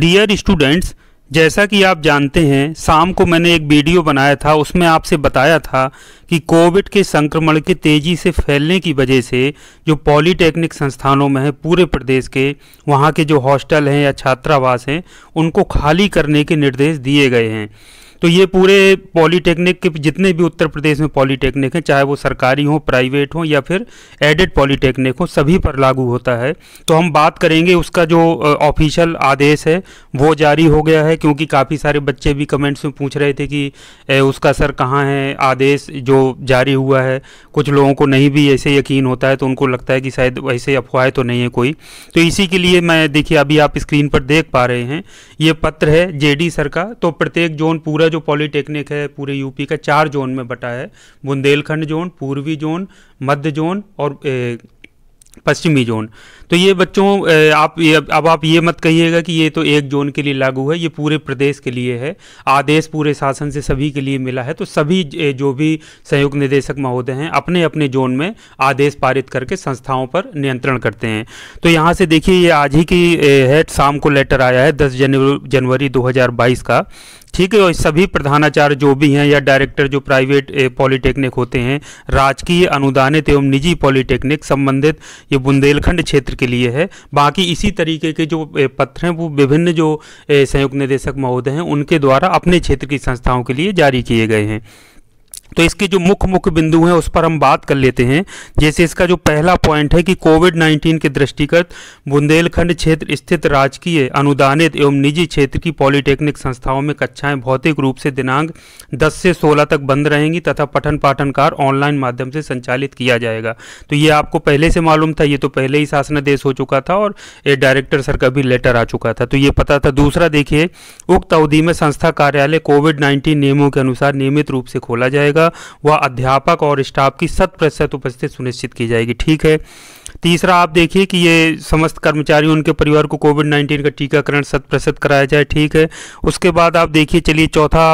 dear students जैसा कि आप जानते हैं शाम को मैंने एक वीडियो बनाया था उसमें आपसे बताया था कि कोविड के संक्रमण के तेज़ी से फैलने की वजह से जो पॉलीटेक्निक संस्थानों में है पूरे प्रदेश के वहाँ के जो हॉस्टल हैं या छात्रावास हैं उनको खाली करने के निर्देश दिए गए हैं तो ये पूरे पॉलीटेक्निक के जितने भी उत्तर प्रदेश में पॉलीटेक्निक हैं चाहे वो सरकारी हो प्राइवेट हो या फिर एडेड पॉलीटेक्निक हो सभी पर लागू होता है तो हम बात करेंगे उसका जो ऑफिशियल आदेश है वो जारी हो गया है क्योंकि काफ़ी सारे बच्चे भी कमेंट्स में पूछ रहे थे कि उसका सर कहाँ है आदेश जो जारी हुआ है कुछ लोगों को नहीं भी ऐसे यकीन होता है तो उनको लगता है कि शायद वैसे अफवाह तो नहीं है कोई तो इसी के लिए मैं देखिए अभी आप स्क्रीन पर देख पा रहे हैं ये पत्र है जे सर का तो प्रत्येक जोन पूरा जो पॉलीटेक्निक है पूरे यूपी का चार जोन में बटा है बुंदेलखंड जोन पूर्वी जोन मध्य जोन और ए, पश्चिमी जोन तो ये बच्चों आप ये अब आप ये मत कहिएगा कि ये तो एक जोन के लिए लागू है ये पूरे प्रदेश के लिए है आदेश पूरे शासन से सभी के लिए मिला है तो सभी जो भी संयुक्त निदेशक महोदय हैं अपने अपने जोन में आदेश पारित करके संस्थाओं पर नियंत्रण करते हैं तो यहाँ से देखिए ये आज ही की है शाम को लेटर आया है दस जनवरी दो का ठीक है और सभी प्रधानाचार्य जो भी हैं या डायरेक्टर जो प्राइवेट पॉलिटेक्निक होते हैं राजकीय अनुदानित एवं निजी पॉलिटेक्निक संबंधित ये बुंदेलखंड क्षेत्र के लिए है बाकी इसी तरीके के जो पत्र हैं वो विभिन्न जो संयुक्त निदेशक महोदय हैं उनके द्वारा अपने क्षेत्र की संस्थाओं के लिए जारी किए गए हैं तो इसके जो मुख्य मुख्य बिंदु हैं उस पर हम बात कर लेते हैं जैसे इसका जो पहला पॉइंट है कि कोविड 19 के दृष्टिगत बुंदेलखंड क्षेत्र स्थित राजकीय अनुदानित एवं निजी क्षेत्र की पॉलिटेक्निक संस्थाओं में कक्षाएं भौतिक रूप से दिनांक 10 से 16 तक बंद रहेंगी तथा पठन पाठन कार ऑनलाइन माध्यम से संचालित किया जाएगा तो ये आपको पहले से मालूम था ये तो पहले ही शासनादेश हो चुका था और ये डायरेक्टर सर का भी लेटर आ चुका था तो ये पता था दूसरा देखिए उक्त अवधि में संस्था कार्यालय कोविड नाइन्टीन नियमों के अनुसार नियमित रूप से खोला जाएगा जाएगा वह अध्यापक और स्टाफ की शत प्रतिशत उपस्थिति सुनिश्चित की जाएगी ठीक है तीसरा आप देखिए कि ये समस्त कर्मचारी उनके परिवार को कोविड नाइन्टीन का टीकाकरण शत प्रतिशत कराया जाए ठीक है उसके बाद आप देखिए चलिए चौथा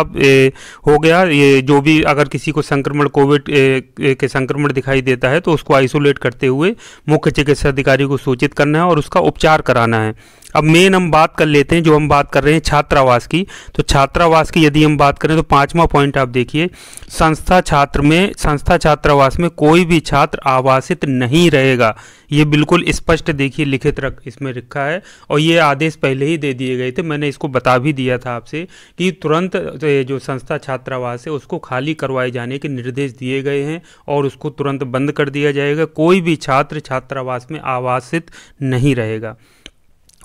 हो गया ये जो भी अगर किसी को संक्रमण कोविड के संक्रमण दिखाई देता है तो उसको आइसोलेट करते हुए मुख्य चिकित्सा अधिकारी को सूचित करना है और उसका उपचार कराना है अब मेन हम बात कर लेते हैं जो हम बात कर रहे हैं छात्रावास की तो छात्रावास की यदि हम बात करें तो पांचवा पॉइंट आप देखिए संस्था छात्र में संस्था छात्रावास में कोई भी छात्र आवासित नहीं रहेगा ये बिल्कुल स्पष्ट देखिए लिखित रख इसमें रखा है और ये आदेश पहले ही दे दिए गए थे मैंने इसको बता भी दिया था आपसे कि तुरंत तो जो संस्था छात्रावास है उसको खाली करवाए जाने के निर्देश दिए गए हैं और उसको तुरंत बंद कर दिया जाएगा कोई भी छात्र छात्रावास में आवासित नहीं रहेगा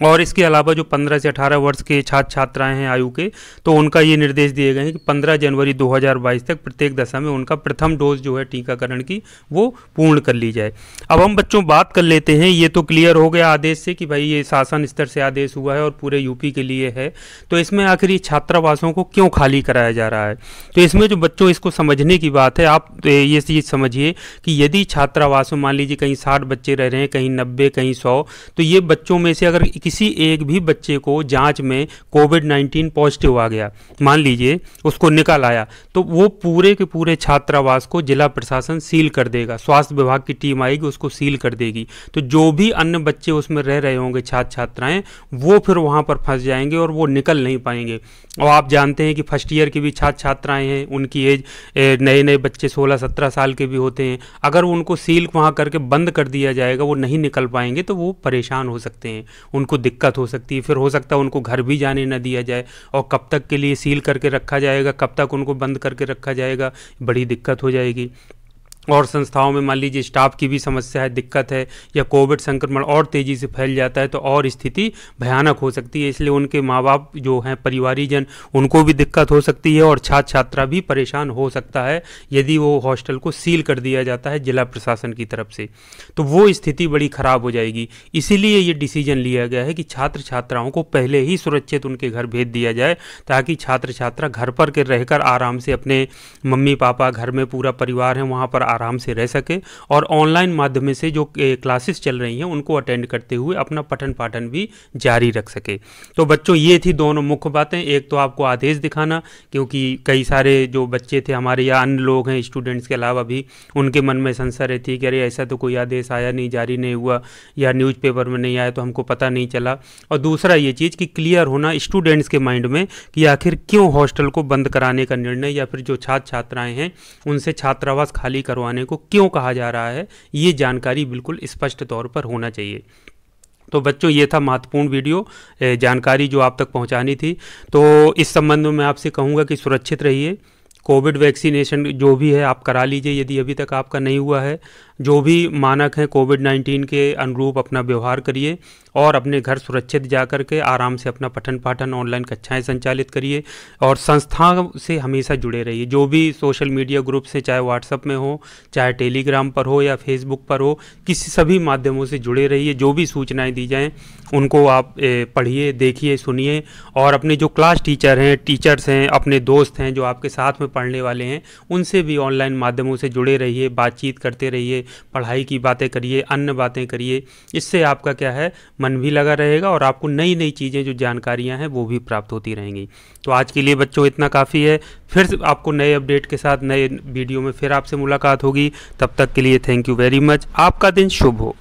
और इसके अलावा जो 15 से 18 वर्ष के छात्र छात्राएं हैं आयु के तो उनका ये निर्देश दिए गए हैं कि 15 जनवरी 2022 तक प्रत्येक दशा में उनका प्रथम डोज जो है टीकाकरण की वो पूर्ण कर ली जाए अब हम बच्चों बात कर लेते हैं ये तो क्लियर हो गया आदेश से कि भाई ये शासन स्तर से आदेश हुआ है और पूरे यूपी के लिए है तो इसमें आखिर ये छात्रावासों को क्यों खाली कराया जा रहा है तो इसमें जो बच्चों इसको समझने की बात है आप तो ये चीज़ समझिए कि यदि छात्रावासों मान लीजिए कहीं साठ बच्चे रह रहे हैं कहीं नब्बे कहीं सौ तो ये बच्चों में से अगर किसी एक भी बच्चे को जांच में कोविड 19 पॉजिटिव आ गया मान लीजिए उसको निकल आया तो वो पूरे के पूरे छात्रावास को जिला प्रशासन सील कर देगा स्वास्थ्य विभाग की टीम आएगी उसको सील कर देगी तो जो भी अन्य बच्चे उसमें रह रहे होंगे छात्र छात्राएं वो फिर वहाँ पर फंस जाएंगे और वो निकल नहीं पाएंगे और आप जानते हैं कि फर्स्ट ईयर की भी छात्र छात्राएं हैं उनकी एज नए नए बच्चे 16-17 साल के भी होते हैं अगर उनको सील वहाँ करके बंद कर दिया जाएगा वो नहीं निकल पाएंगे तो वो परेशान हो सकते हैं उनको उनको दिक्कत हो सकती है फिर हो सकता है उनको घर भी जाने ना दिया जाए और कब तक के लिए सील करके रखा जाएगा कब तक उनको बंद करके रखा जाएगा बड़ी दिक्कत हो जाएगी और संस्थाओं में मान लीजिए स्टाफ की भी समस्या है दिक्कत है या कोविड संक्रमण और तेज़ी से फैल जाता है तो और स्थिति भयानक हो सकती है इसलिए उनके माँ बाप जो हैं परिवारीजन उनको भी दिक्कत हो सकती है और छात्र छात्रा भी परेशान हो सकता है यदि वो हॉस्टल को सील कर दिया जाता है जिला प्रशासन की तरफ से तो वो स्थिति बड़ी ख़राब हो जाएगी इसीलिए ये डिसीजन लिया गया है कि छात्र छात्राओं को पहले ही सुरक्षित उनके घर भेज दिया जाए ताकि छात्र छात्रा घर पर के रहकर आराम से अपने मम्मी पापा घर में पूरा परिवार है वहाँ पर आराम से रह सके और ऑनलाइन माध्यम से जो क्लासेस चल रही हैं उनको अटेंड करते हुए अपना पठन पाठन भी जारी रख सके तो बच्चों ये थी दोनों मुख्य बातें एक तो आपको आदेश दिखाना क्योंकि कई सारे जो बच्चे थे हमारे या अन्य लोग हैं स्टूडेंट्स के अलावा भी उनके मन में संशय रहती है कि अरे ऐसा तो कोई आदेश आया नहीं जारी नहीं हुआ या न्यूज़पेपर में नहीं आया तो हमको पता नहीं चला और दूसरा ये चीज़ कि क्लियर होना स्टूडेंट्स के माइंड में कि आखिर क्यों हॉस्टल को बंद कराने का निर्णय या फिर जो छात्र छात्राएं हैं उनसे छात्रावास खाली करवा करवाने को क्यों कहा जा रहा है ये जानकारी बिल्कुल स्पष्ट तौर पर होना चाहिए तो बच्चों ये था महत्वपूर्ण वीडियो जानकारी जो आप तक पहुंचानी थी तो इस संबंध में मैं आपसे कहूँगा कि सुरक्षित रहिए कोविड वैक्सीनेशन जो भी है आप करा लीजिए यदि अभी तक आपका नहीं हुआ है जो भी मानक हैं कोविड नाइन्टीन के अनुरूप अपना व्यवहार करिए और अपने घर सुरक्षित जा कर के आराम से अपना पठन पाठन ऑनलाइन कक्षाएं संचालित करिए और संस्था से हमेशा जुड़े रहिए जो भी सोशल मीडिया ग्रुप से चाहे व्हाट्सअप में हो चाहे टेलीग्राम पर हो या फेसबुक पर हो किसी सभी माध्यमों से जुड़े रहिए जो भी सूचनाएँ दी जाएँ उनको आप पढ़िए देखिए सुनिए और अपने जो क्लास टीचर हैं टीचर्स हैं अपने दोस्त हैं जो आपके साथ में पढ़ने वाले हैं उनसे भी ऑनलाइन माध्यमों से जुड़े रहिए बातचीत करते रहिए पढ़ाई की बातें करिए अन्य बातें करिए इससे आपका क्या है मन भी लगा रहेगा और आपको नई नई चीज़ें जो जानकारियाँ हैं वो भी प्राप्त होती रहेंगी तो आज के लिए बच्चों इतना काफ़ी है फिर आपको नए अपडेट के साथ नए वीडियो में फिर आपसे मुलाकात होगी तब तक के लिए थैंक यू वेरी मच आपका दिन शुभ हो